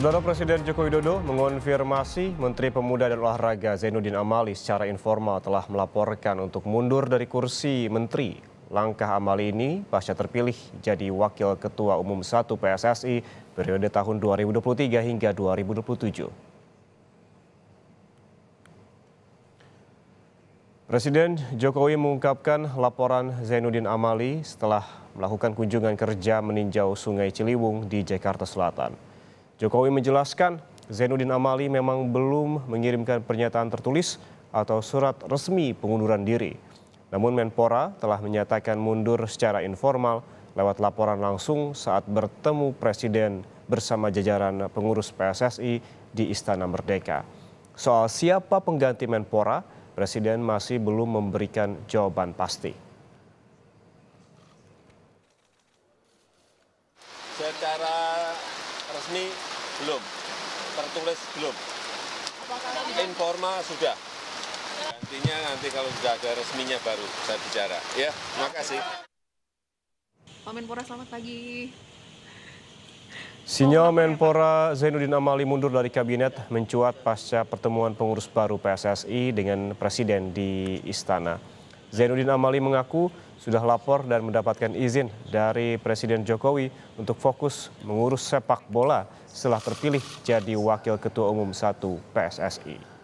Saudara Presiden Joko Widodo mengonfirmasi Menteri Pemuda dan Olahraga Zainuddin Amali secara informal telah melaporkan untuk mundur dari kursi menteri. Langkah Amali ini pasca terpilih jadi Wakil Ketua Umum 1 PSSI periode tahun 2023 hingga 2027. Presiden Jokowi mengungkapkan laporan Zainuddin Amali setelah melakukan kunjungan kerja meninjau Sungai Ciliwung di Jakarta Selatan. Jokowi menjelaskan Zainuddin Amali memang belum mengirimkan pernyataan tertulis atau surat resmi pengunduran diri. Namun Menpora telah menyatakan mundur secara informal lewat laporan langsung saat bertemu Presiden bersama jajaran pengurus PSSI di Istana Merdeka. Soal siapa pengganti Menpora, Presiden masih belum memberikan jawaban pasti. Secara resmi belum, tertulis belum, informal sudah. Nantinya nanti kalau sudah ada resminya baru saya bicara. Ya, terima kasih. Pak Menpora selamat pagi. Sinyal Menpora Zainuddin Amali mundur dari kabinet mencuat pasca pertemuan pengurus baru PSSI dengan Presiden di Istana zainuddin amali mengaku sudah lapor dan mendapatkan izin dari Presiden Jokowi untuk fokus mengurus sepak bola setelah terpilih jadi Wakil Ketua Umum 1 PSSI.